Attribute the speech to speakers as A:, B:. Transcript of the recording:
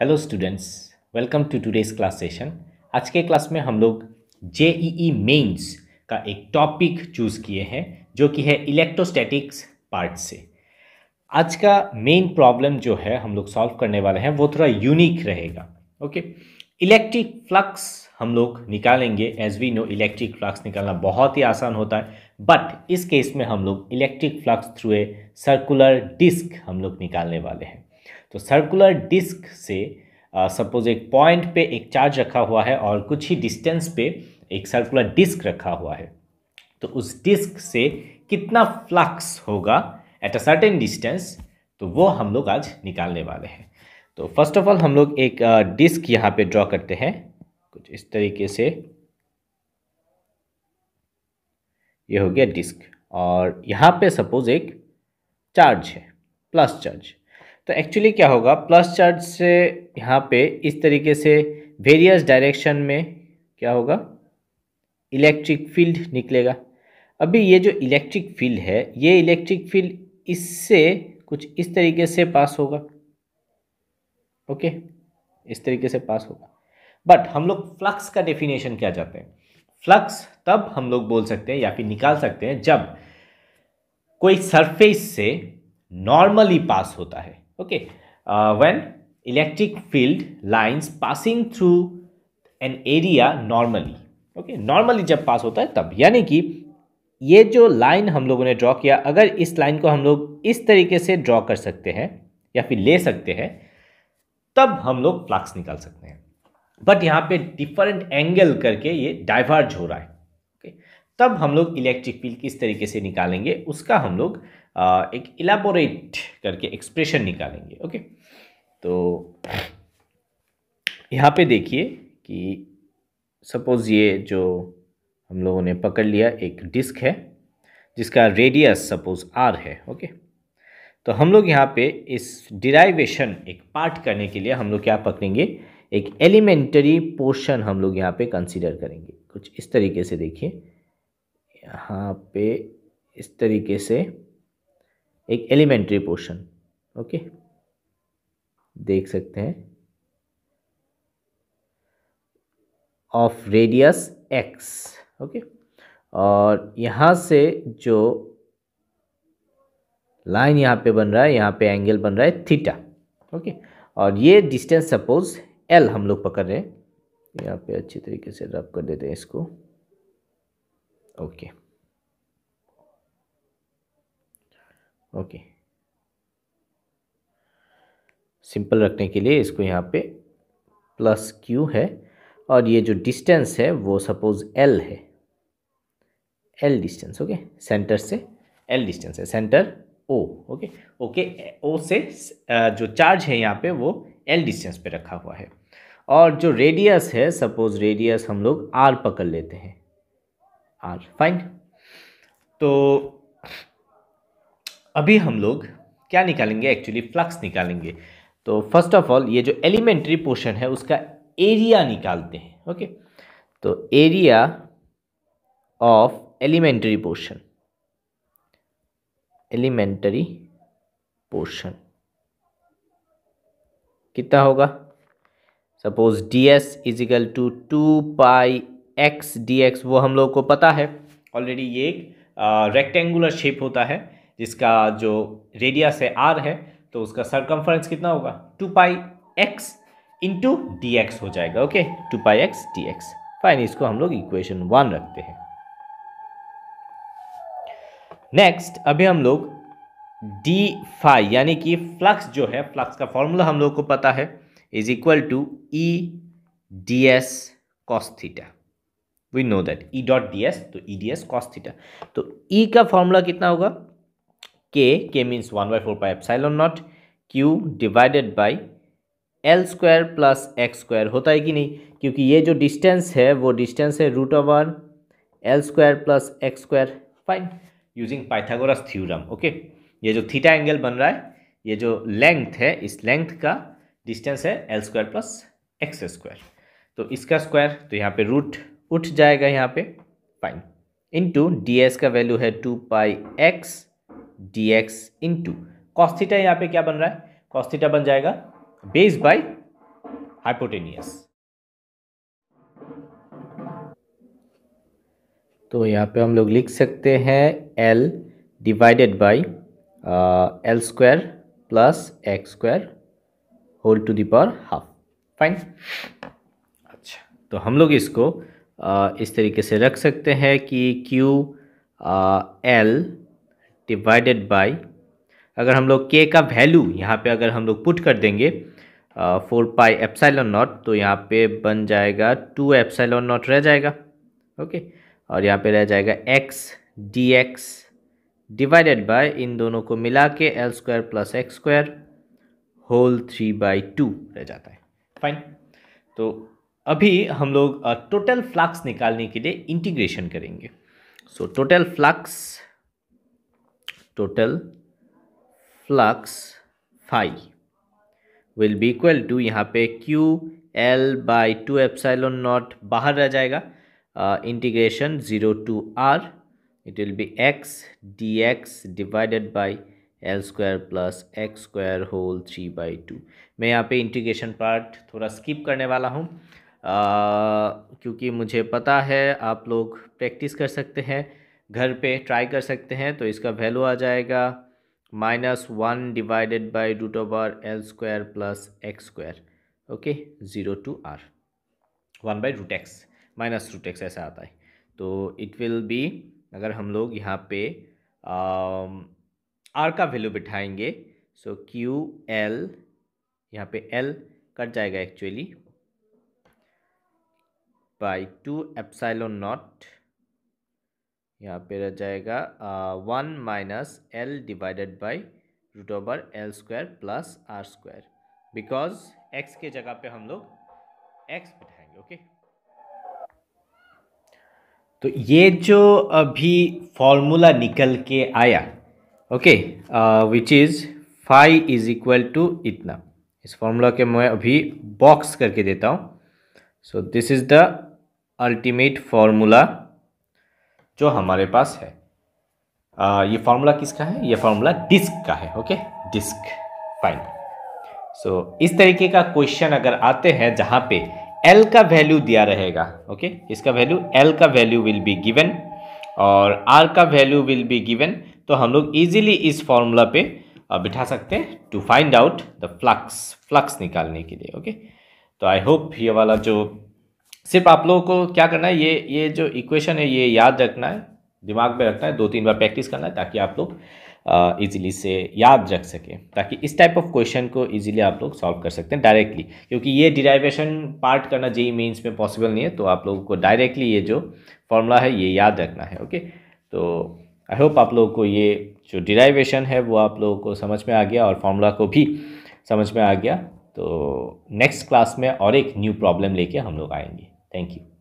A: Hello students welcome to today's class session आज के class में हम लोग जेईई मेंस e e का एक टॉपिक चूज़ किए हैं जो कि है इलेक्ट्रोस्टैटिक्स पार्ट से आज का मेन प्रॉब्लम जो है हम लोग सॉल्व करने वाले हैं वो थोड़ा यूनिक रहेगा ओके इलेक्ट्रिक फ्लक्स हम लोग निकालेंगे as we know electric flux निकालना बहुत ही आसान होता है बट इस केस में हम लोग electric flux through a circular disc हम लोग निकालने वाले हैं तो सर्कुलर डिस्क से सपोज एक पॉइंट पे एक चार्ज रखा हुआ है और कुछ ही डिस्टेंस पे एक सर्कुलर डिस्क रखा हुआ है तो उस डिस्क से कितना फ्लक्स होगा एट अ सर्टेन डिस्टेंस तो वो हम लोग आज निकालने वाले हैं तो फर्स्ट ऑफ ऑल हम लोग एक डिस्क यहाँ पे ड्रॉ करते हैं कुछ इस तरीके से ये हो गया डिस्क और यहाँ पे सपोज एक चार्ज है प्लस चार्ज तो एक्चुअली क्या होगा प्लस चार्ज से यहाँ पे इस तरीके से वेरियस डायरेक्शन में क्या होगा इलेक्ट्रिक फील्ड निकलेगा अभी ये जो इलेक्ट्रिक फील्ड है ये इलेक्ट्रिक फील्ड इससे कुछ इस तरीके से पास होगा ओके इस तरीके से पास होगा बट हम लोग फ्लक्स का डेफिनेशन क्या चाहते हैं फ्लक्स तब हम लोग बोल सकते हैं या फिर निकाल सकते हैं जब कोई सरफेस से नॉर्मली पास होता है okay uh, when electric field lines passing through an area normally okay normally जब पास होता है तब यानी कि ये जो लाइन हम लोगों ने ड्रॉ किया अगर इस लाइन को हम लोग इस तरीके से ड्रॉ कर सकते हैं या फिर ले सकते हैं तब हम लोग फ्लक्स निकाल सकते हैं बट यहाँ पे डिफरेंट एंगल करके ये डाइवर्ज हो रहा है तब हम लोग इलेक्ट्रिक फील्ड किस तरीके से निकालेंगे उसका हम लोग एक इलाबोरेट करके एक्सप्रेशन निकालेंगे ओके तो यहाँ पे देखिए कि सपोज़ ये जो हम लोगों ने पकड़ लिया एक डिस्क है जिसका रेडियस सपोज़ आर है ओके तो हम लोग यहाँ पे इस डिराइवेशन एक पार्ट करने के लिए हम लोग क्या पकड़ेंगे एक एलिमेंटरी पोर्शन हम लोग यहाँ पे कंसीडर करेंगे कुछ इस तरीके से देखिए यहाँ पे इस तरीके से एक एलिमेंट्री पोर्शन ओके देख सकते हैं ऑफ रेडियस एक्स ओके और यहाँ से जो लाइन यहाँ पे बन रहा है यहाँ पे एंगल बन रहा है थीटा ओके और ये डिस्टेंस सपोज एल हम लोग पकड़ रहे हैं यहाँ पे अच्छी तरीके से रब कर देते हैं इसको ओके ओके सिंपल रखने के लिए इसको यहाँ पे प्लस क्यू है और ये जो डिस्टेंस है वो सपोज एल है एल डिस्टेंस ओके सेंटर से एल डिस्टेंस है centre O okay okay O से uh, जो चार्ज है यहाँ पे वो एल डिस्टेंस पे रखा हुआ है और जो रेडियस है सपोज रेडियस हम लोग आर पकड़ लेते हैं आर फाइन तो अभी हम लोग क्या निकालेंगे एक्चुअली फ्लक्स निकालेंगे तो फर्स्ट ऑफ ऑल ये जो एलिमेंट्री पोर्शन है उसका एरिया निकालते हैं ओके तो area of elementary portion elementary portion कितना होगा suppose D S is equal to two pi X D X वो हम लोग को पता है ऑलरेडी ये एक रेक्टेंगुलर शेप होता है जिसका जो रेडियस है आर है तो उसका सरकमफ्रेंस कितना होगा two pi X into D X हो जाएगा okay two pi X D X fine इसको हम लोग इक्वेशन वन रखते हैं नेक्स्ट अभी हम लोग डी फाई यानी कि फ्लक्स जो है फ्लक्स का फॉर्मूला हम लोग को पता है is equal to E D S cos theta we know that E dot D S तो E D S cos theta तो ई e का फॉर्मूला कितना होगा K K means one by four pi epsilon naught Q divided by L square plus X square होता है कि नहीं क्योंकि ये जो डिस्टेंस है वो डिस्टेंस है root over L square plus X square fine using Pythagoras theorem okay ये जो थीटा एंगल बन रहा है ये जो लेंथ है इस लेंथ का डिस्टेंस है L square plus X square तो इसका स्क्वायर तो यहाँ पे रूट उठ जाएगा यहाँ पे फाइन इंटू डी का वैल्यू है two pi X D X into cos theta यहाँ पे क्या बन रहा है कॉस्थीटा बन जाएगा बेस बाय हाइपोटेनियस तो यहाँ पे हम लोग लिख सकते हैं L divided by L square plus X square whole to the power half fine अच्छा तो हम लोग इसको इस तरीके से रख सकते हैं कि Q एल डिवाइडेड बाय अगर हम लोग K का वैल्यू यहाँ पे अगर हम लोग पुट कर देंगे फोर पाई एप्साइलॉन नॉट तो यहाँ पे बन जाएगा टू एप्साइलॉन नॉट रह जाएगा ओके और यहाँ पे रह जाएगा X D X divided by इन दोनों को मिला के L square plus X square whole three by two रह जाता है फाइन तो अभी हम लोग टोटल फ्लक्स निकालने के लिए इंटीग्रेशन करेंगे so total flux total flux phi will be equal to यहाँ पे Q L by two epsilon naught बाहर रह जाएगा integration zero to R it will be X D X divided by L square plus X square whole three by two मैं यहाँ पे integration part थोड़ा skip करने वाला हूँ क्योंकि मुझे पता है आप लोग प्रैक्टिस कर सकते हैं घर पे ट्राई कर सकते हैं तो इसका वैल्यू आ जाएगा minus one divided by root over L square plus X square okay zero to R one by root X minus root X ऐसा आता है तो इट विल बी अगर हम लोग यहाँ पे आर का वैल्यू बिठाएंगे सो क्यू एल यहाँ पे एल कट जाएगा actually by two epsilon naught यहाँ पे रह जाएगा one minus L divided by root over L square plus R square because X के जगह पे हम लोग एक्स बिठाएंगे ओके तो ये जो अभी फॉर्मूला निकल के आया okay which is phi is equal to इतना इस फॉर्मूला के मैं अभी बॉक्स करके देता हूँ so this is the ultimate formula जो हमारे पास है आ, ये फार्मूला किसका है ये फार्मूला डिस्क का है ओके डिस्क फाइन सो इस तरीके का क्वेश्चन अगर आते हैं जहाँ पे एल का वैल्यू दिया रहेगा ओके इसका वैल्यू एल का वैल्यू विल बी गिवन और आर का वैल्यू विल बी गिवन तो हम लोग इजीली इस फॉर्मूला पे बिठा सकते हैं to find out the flux flux निकालने के लिए ओके तो आई होप ये वाला जो सिर्फ आप लोगों को क्या करना है ये ये जो इक्वेशन है ये याद रखना है दिमाग में रखना है दो तीन बार प्रैक्टिस करना है ताकि आप लोग ईजिली से याद रख सकें ताकि इस टाइप ऑफ क्वेश्चन को इजीली आप लोग सॉल्व कर सकते हैं डायरेक्टली क्योंकि ये डिराइवेशन पार्ट करना जेई मीन्स में पॉसिबल नहीं है तो आप लोगों को डायरेक्टली ये जो फॉर्मूला है ये याद रखना है ओके तो आई होप आप लोगों को ये जो डिराइवेशन है वो आप लोगों को समझ में आ गया और फॉर्मूला को भी समझ में आ गया तो नेक्स्ट क्लास में और एक न्यू प्रॉब्लम लेके हम लोग आएंगे Thank you.